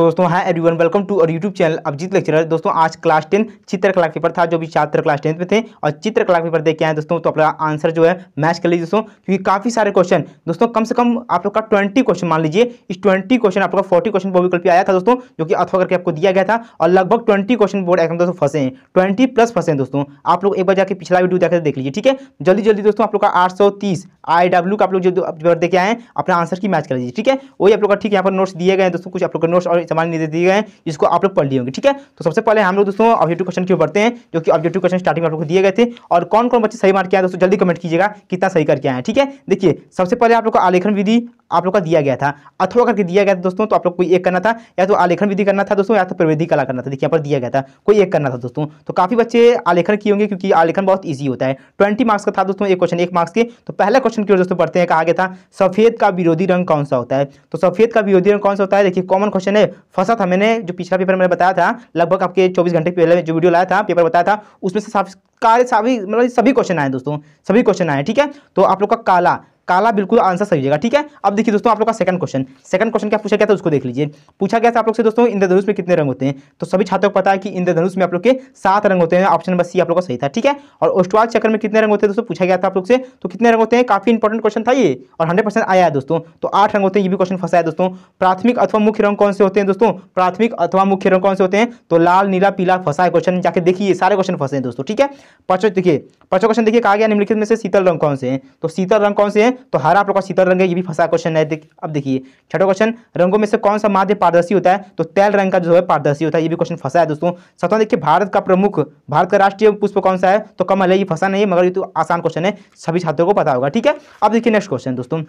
तो दोस्तों hi everyone welcome to और यूट्यूब चैनल अभिजीत लेक्चरर दोस्तों आज क्लास टेन चित्रकला पेपर था जो भी छात्र क्लास टेंथ में थे और चित्रकला पेपर देख के आए दोस्तों तो अपना आंसर जो है मैच कर लीजिए दोस्तों क्योंकि काफ़ी सारे क्वेश्चन दोस्तों कम से कम आप लोग का ट्वेंटी क्वेश्चन मान लीजिए इस ट्वेंटी क्वेश्चन आपका फोर्टी क्वेश्चन बोर्ड विकल्प आया था दोस्तों जो कि अथवा करके आपको दिया गया था और लगभग ट्वेंटी क्वेश्चन बोर्ड एकदम दोस्तों फंसे हैं ट्वेंटी प्लस फंसे हैं दोस्तों आप लोग एक बार जाकर पिछला वीडियो जाकर देख लीजिए ठीक है जल्दी जल्दी दोस्तों आप लोग का आठ सौ तीस आई डब्ल्यू का आप लोग जो देखे आए अपना आंसर की मैच कर लीजिए ठीक है वही आप लोग का ठीक है यहाँ पर नोट्स दिए गए दोस्तों कुछ आप लोग का नोट्स और समान निर्देश दिए गए इसको आप लोग पढ़ लिए होंगे ठीक है तो सबसे पहले हम लोग दोस्तों ऑब्जेक्टिव क्वेश्चन क्यों बढ़ते हैं जो कि ऑब्जेक्टिव क्वेश्चन स्टार्टिंग में आप लोग दिए गए थे और कौन कौन बच्चे सही मार्क किया दोस्तों जल्दी कमेंट कीजिएगा कितना सही करके आए ठीक है देखिए सबसे पहले आप लोग को आलेखन विधि आप लोग का दिया गया था अथवा करके दिया गया था दोस्तों तो आप लोग कोई एक करना था या तो आलेखन विधि करना था दोस्तों या तो प्रवृद्धि कला करना था देखिए यहाँ पर दिया गया था कोई एक करना था दोस्तों तो काफ़ी बच्चे आलेखन किए होंगे क्योंकि आलेखन बहुत ईजी होता है ट्वेंटी मार्क्स का था दोस्तों एक क्वेश्चन एक मार्क्स के तो पहला क्वेश्चन की ओर दोस्तों पढ़ते हैं कहा गया था सफ़ेद का विरोधी रंग कौन सा होता है तो सफ़ेद का विरोधी रंग कौन सा होता है देखिए कॉमन क्वेश्चन है फंसा था मैंने जो पिछला पेपर मैंने बताया था लगभग आपके चौबीस घंटे पहले जो वीडियो लाया था पेपर बताया था उसमें से काले सभी मतलब सभी क्वेश्चन आए दोस्तों सभी क्वेश्चन आए ठीक है तो आप लोग का काला काला बिल्कुल आंसर सही होगा ठीक है अब देखिए दोस्तों आप लोग का सेकंड क्वेश्चन सेकंड क्वेश्चन क्या पूछा गया था उसको देख लीजिए पूछा गया था आप लोग से दोस्तों इंद्रधनुष में कितने रंग होते हैं तो सभी छात्रों को पता है कि इंद्रधनुष में आप लोग के सात रंग होते हैं ऑप्शन नंबर सी आप लोग का सही था ठीक है और ओस्टवाल चक्र में कितने रंग होते हैं दोस्तों पूछा गया था आप लोग से तो कितने रंग होते हैं काफी इंपॉर्टेंट क्वेश्चन था ये और हंड्रेड आया है दोस्तों तो आठ रंग होते हैं ये भी क्वेश्चन फंसा है दोस्तों प्राथमिक अथवा मुख्य रंग कौन से होते हैं दोस्तों प्राथमिक अथवा मुख्य रंग कौन से होते हैं तो लाल नीला पीला फंसा है क्वेश्चन जाके देखिए सारे क्वेश्चन फंसे हैं दोस्तों ठीक है पांचों देखिए पांचों क्वेश्चन देखिए कहा गया निम्नलिखित में से शीतल रंग कौन से हैं तो शीतल रंग कौन से हैं तो हरा आप लोग का शीतल रंग है ये भी फंसा क्वेश्चन है अब देखिए छठो क्वेश्चन रंगों में से कौन सा माध्य पारदर्शी होता है तो तेल रंग का जो है पारदर्शी होता है ये भी क्वेश्चन फंसा है दोस्तों सतवा देखिए भारत का प्रमुख भारत का राष्ट्रीय पुष्प कौन सा है तो कमल है ये फंसा नहीं है मगर ये तो आसान क्वेश्चन है सभी छात्रों को पता होगा ठीक है अब देखिए नेक्स्ट क्वेश्चन दोस्तों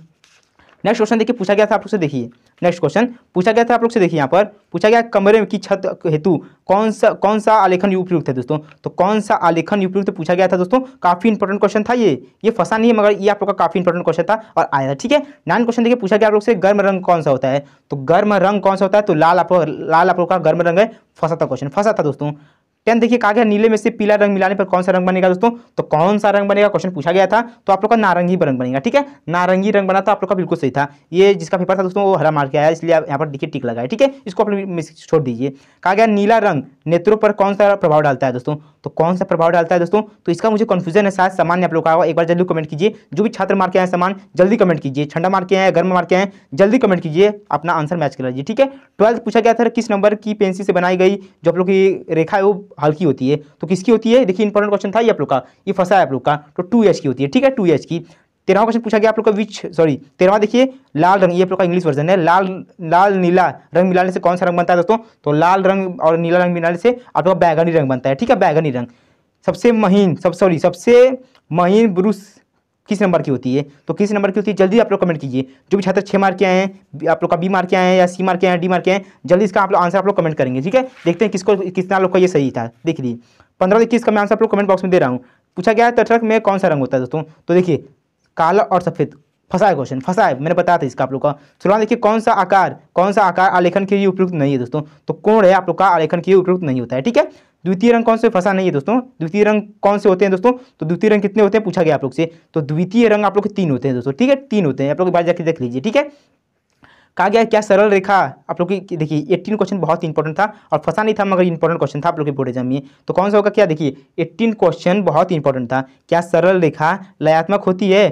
नेक्स्ट क्वेश्चन देखिए पूछा गया था आप लोग से देखिए नेक्स्ट क्वेश्चन पूछा गया था आप लोग से देखिए यहाँ पर पूछा गया कमरे की छत हेतु कौन सा कौन सा आलेखन उपयुक्त है दोस्तों तो कौन सा आलेखन उपयुक्त पूछा गया था दोस्तों काफी इंपॉर्टेंट क्वेश्चन था ये ये फंसा नहीं है मगर ये आप लोग का काफी इंपॉर्टेंट क्वेश्चन था और आया था ठीक है नाइन क्वेश्चन देखिए पूछा गया आप लोग से गर्म रंग कौन सा होता है तो गर्म रंग कौन सा होता है तो लाल आप लोग लाल आप लोग का गर्म रंग है फंसा था क्वेश्चन फंसा था दोस्तों टेन देखिए कहा गया नीले में से पीला रंग मिलाने पर कौन सा रंग बनेगा दोस्तों तो कौन सा रंग बनेगा क्वेश्चन पूछा गया था तो आप लोग का नारंगी रंग बनेगा ठीक है नारंगी रंग बना था आप लोग का बिल्कुल सही था ये जिसका पेपर था दोस्तों वो हरा मार के आया इसलिए आप यहाँ पर देखिए टिक लगाए ठीक है इसको आप लोग छोड़ दीजिए कहा गया नीला रंग नेत्रों पर कौन सा प्रभाव डालता है दोस्तों तो कौन सा प्रभाव डालता है दोस्तों तो इसका मुझे कन्फ्यूजन है शायद सामान्य आप लोग का एक बार जल्दी कमेंट कीजिए जो भी छात्र मार के आए सामान जल्दी कमेंट कीजिए ठंडा मार के आए गर्म मार के आए जल्दी कमेंट कीजिए अपना आंसर मैच कर लीजिए ठीक है ट्वेल्थ पूछा गया था किस नंबर की पेंसिल से बनाई गई जो आप लोग की रेखा है वो हल्की होती है तो किसकी होती है देखिए इंपॉर्टेंट क्वेश्चन था ये आप लोग का ये फंसा है आप लोग का तो टू एच की होती है ठीक है टू एच की तेरहवा क्वेश्चन पूछा गया आप लोग का विच सॉरी तेरहवा देखिए लाल रंग ये आप लोग का इंग्लिश वर्जन है लाल लाल नीला रंग मिलाने से कौन सा रंग बनता है दोस्तों तो लाल रंग और नीला रंग मिलाने से आप लोग का बैगनी रंग बनता है ठीक है बैगनी रंग सबसे महीन सब सॉरी सबसे महीन ब्रुश किस नंबर की होती है तो किस नंबर की होती है जल्दी आप लोग कमेंट कीजिए जो भी छात्र छः मार्क के आए हैं आप लोग का बी मार्क के आए हैं या सी मार्क के आए हैं डी मार्क के हैं जल्दी इसका आप लोग आंसर आप लोग कमेंट करेंगे ठीक है देखते हैं किसको कितना लोग का ये सही था देख लीजिए पंद्रह इक्कीस का मैं आंसर आप लोग कमेंट बॉक्स में दे रहा हूँ पूछा गया है तटरक में कौन सा रंग होता है दोस्तों तो देखिए काला और सफ़ेद फंसा है क्वेश्चन फंसा है मैंने बताया था इसका आप लोग का चलो तो देखिए कौन सा आकार कौन सा आकार आलेखन के लिए उपयुक्त नहीं है दोस्तों तो कौन है आप लोग का आलेखन के लिए उपयुक्त नहीं होता है ठीक है द्वितीय रंग कौन से फंसा नहीं है दोस्तों द्वितीय रंग कौन से होते हैं दोस्तों तो द्वितीय रंग कितने होते हैं पूछा गया आप लोग से तो द्वितीय रंग आप लोग तीन होते हैं दोस्तों ठीक है तीन होते हैं आप लोग बाहर जाके देख लीजिए ठीक है कहा गया क्या सरल रेखा आप लोग की देखिए एट्टीन क्वेश्चन बहुत इंपॉर्टेंट था और फंसा नहीं था मगर इंपॉर्टेंट क्वेश्चन था आप लोग के बोर्ड एग्जाम में तो कौन सा होगा क्या देखिए एट्टीन क्वेश्चन बहुत इंपॉर्टेंट था क्या सरल रेखा लयात्मक होती है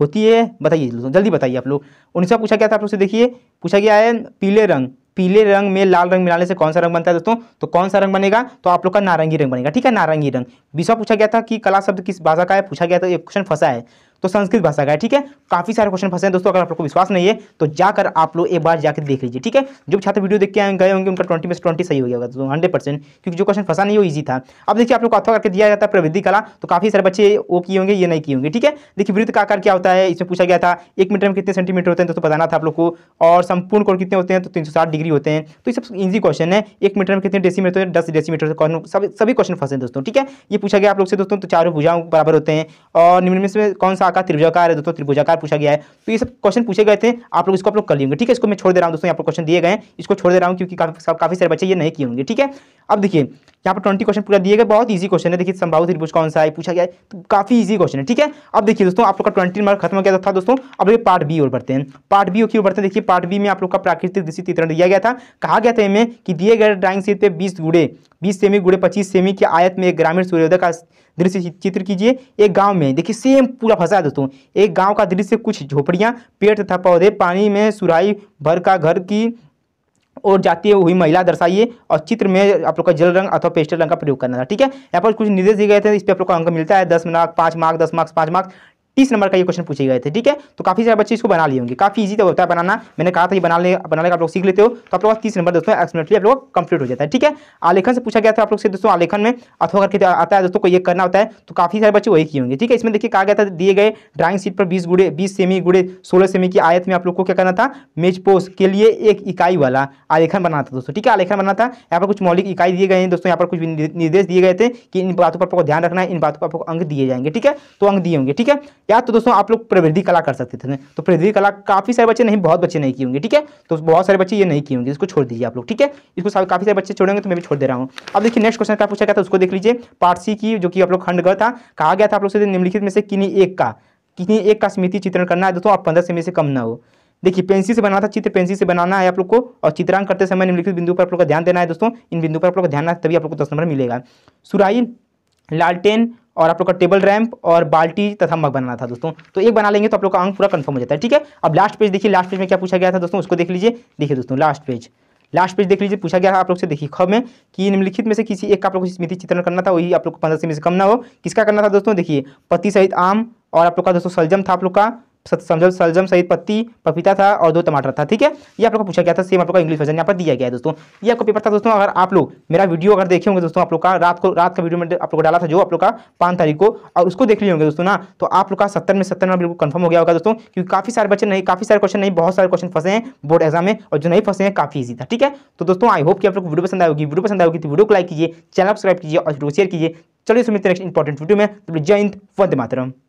होती है बताइए जल्दी बताइए आप लोग उनसे पूछा गया था आप लोग से देखिए पूछा गया है पीले रंग पीले रंग में लाल रंग मिलाने से कौन सा रंग बनता है दोस्तों तो कौन सा रंग बनेगा तो आप लोग का नारंगी रंग बनेगा ठीक है नारंगी रंग विषय पूछा गया था कि कला शब्द किस भाषा का है पूछा गया था ये क्वेश्चन फंसा है तो संस्कृत भाषा का है ठीक है काफी सारे क्वेश्चन फंसे हैं दोस्तों अगर आप लोग को विश्वास नहीं है तो जाकर आप लोग एक बार जाकर देख लीजिए ठीक है जो छात्र वीडियो देख के गए होंगे उनका ट्वेंटी में ट्वेंटी सही हो गया होगा दोस्तों हंड्रेड परसेंट क्योंकि जो क्वेश्चन फंसा नहीं वो ईजी था अब देखिए आप लोग अथवा करके दिया जाता है प्रवृत्ति कला तो काफी सारे बच्चे वो किए होंगे ये नहीं किए होंगे ठीक है देखिए वृद्ध का आकार क्या होता है इसमें पूछा गया था एक मीटर में कितने सेंटीमीटर होते हैं दोस्तों बताना था आप लोग को और संपूर्ण कोण कितने होते हैं तो तीन डिग्री होते हैं तो ये सब ईजी क्वेश्चन है एक मीटर में कितने डेसी होते हैं दस डेसी सभी सभी क्वेश्चन फंसे दोस्तों ठीक है ये पूछा गया आप लोग से दोस्तों तो चारों भूजाओं बराबर होते हैं और निम्न में से कौन सा का त्रिभुजाकार है दोस्तों त्रिभुजाकार पूछा गया है तो ये सब क्वेश्चन पूछे गए थे आप लोग इसको आप लोग कर लेंगे ठीक है इसको मैं छोड़ दे रहा हूँ दोस्तों यहाँ पर क्वेश्चन दिए गए इसको छोड़ दे रहा हूँ क्योंकि काफी सारे बच्चे ये नहीं किए होंगे ठीक है अब देखिए यहाँ पर ट्वेंटी क्वेश्चन पूरा दिए गए बहुत ईजी क्वेश्चन है देखिए संभाव त्रिभुज कौन सा है पूछा गया है तो काफी ईजी क्वेश्चन है ठीक है अब देखिए दोस्तों आप लोग का ट्वेंटी मार्क खत्म किया था दोस्तों अब ये पार्ट बी और बढ़ते हैं पार्ट बी की ओर बढ़ते हैं देखिए पार्ट बी में आप लोग का प्राकृतिक दृष्टि चित्रण दिया गया था कहा गया था इनमें कि दिए गए ड्राइंग सीट पर बीस गुड़े बीस सेमी गुड़े पच्चीस सेमी की आयत में एक ग्रामीण सूर्योदय का दृश्य चित्र कीजिए एक गाँव में देखिए सेम पूरा फंसा नमस्कार दोस्तों एक गांव का दृश्य कुछ झोपड़ियां पेड़ तथा पौधे पानी में सुराई भर का घर की और जाती हुई महिला दर्शाइए और चित्र में आप लोग का जल रंग अथवा पेस्टल रंग का प्रयोग करना था ठीक है यहाँ पर कुछ निर्देश दिए गए थे इस पर आप लोग का अंक मिलता है दस मार्क पाँच मार्क दस मार्क्स पाँच मार्क्स तीस नंबर का ये क्वेश्चन पूछे गए थे ठीक है तो काफी सारे बच्चे इसको बना लिए होंगे काफी इजी तो होता है बनाना मैंने कहा था ये बनाने बनाने का आप लोग सीख लेते हो तो आप लोग तीस नंबर दोस्तों एक्सप्लेटली आप लोग कंप्लीट हो जाता है ठीक है आलेखन से पूछा गया था आप लोग से दोस्तों आलेखन में अथवा करके आता है दोस्तों को ये करना होता है तो काफी सारे बच्चे वही किए होंगे ठीक है इसमें देखिए कहा गया था दिए गए ड्राइंग शीट पर बीस गुड़े बीस सेमी गुड़े सोलह सेमी की आयत में आप लोग को क्या करना था मेज के लिए एक इकाई वाला आलेखन बनाना था दोस्तों ठीक है आलेखन बनाना था यहाँ पर कुछ मौलिक इकाई दिए गए हैं दोस्तों यहाँ पर कुछ निर्देश दिए गए थे कि इन बातों पर आपको ध्यान रखना है इन बातों पर आपको अंक दिए जाएंगे ठीक है तो अंक दिए होंगे ठीक है या तो दोस्तों आप लोग प्रवृद्धि कला कर सकते थे तो प्रवृद्धि कला काफ़ी सारे बच्चे नहीं बहुत बच्चे नहीं किए होंगे ठीक है तो बहुत सारे बच्चे ये नहीं किए होंगे इसको छोड़ दीजिए आप लोग ठीक है इसको काफ़ी सारे बच्चे छोड़ेंगे तो मैं भी छोड़ दे रहा हूँ अब देखिए नेक्स्ट क्वेश्चन क्या पूछा गया था उसको देख लीजिए पार्टी की जो कि आप लोग खंडगढ़ था कहा गया था आप लोग से निम्नलिखित में से किन्नी एक का किन्नी एक का समिति चित्रण करना है दोस्तों आप पंद्रह समय से कम ना हो देखिए पेंसिल से बनाना था चित्र पेंसिल से बनाना है आप लोग को और चित्रांक करते समय निम्नलिखित बिंदु पर आप लोग का ध्यान देना है दोस्तों इन बिंदु पर आप लोग का ध्यान रखना तभी आप लोग को दस नंबर मिलेगा सुराई लालटेन और आप लोग का टेबल रैम्प और बाल्टी तथा मग बनाना था दोस्तों तो एक बना लेंगे तो आप लोग का अंक पूरा कंफर्म हो जाता है ठीक है अब लास्ट पेज देखिए लास्ट पेज में क्या पूछा गया था दोस्तों उसको देख लीजिए देखिए दोस्तों लास्ट पेज लास्ट पेज देख लीजिए पूछा गया आप लोग से देखिए खब में कि निम्नलिखित में से किसी एक का आप लोग को स्मृति चित्रण करना था वही आप लोग को पंद्रह से कम ना हो किसका करना था दोस्तों देखिए पति सहित आम और आप लोग का दोस्तों सलजम था आप लोग का सलजम सहित पत्ती पपीता था और दो टमाटर था ठीक है ये आप लोग को पूछा गया था सेम आप लोग का इंग्लिश वर्जन यहाँ पर दिया गया है दोस्तों ये आपको पेपर था दोस्तों अगर आप लोग मेरा वीडियो अगर देखे होंगे दोस्तों आप लोग का रात को रात का वीडियो में आप लोग डाला था जो आप लोग का पांच तारीख को और उसको देख लिए होंगे दोस्तों ना तो आप लोग का सत्तर में सत्तर में बिल्कुल कन्फर्म हो गया होगा दोस्तों क्योंकि काफी सारे बच्चे नहीं काफी सारे क्वेश्चन नहीं बहुत सारे क्वेश्चन फंसे हैं बोर्ड एग्जाम में और जो नहीं फंसे हैं काफी ईजी था ठीक है तो दोस्तों आई होप कि आप लोग वीडियो पसंद आएगी वीडियो पसंद आएगी तो वीडियो को लाइक कीजिए चैनल सब्सक्राइब कीजिए और शेयर कीजिए चलिए इसमें नेक्स्ट इंपॉर्टेंट वीडियो में जय हिंद वंदे मातरम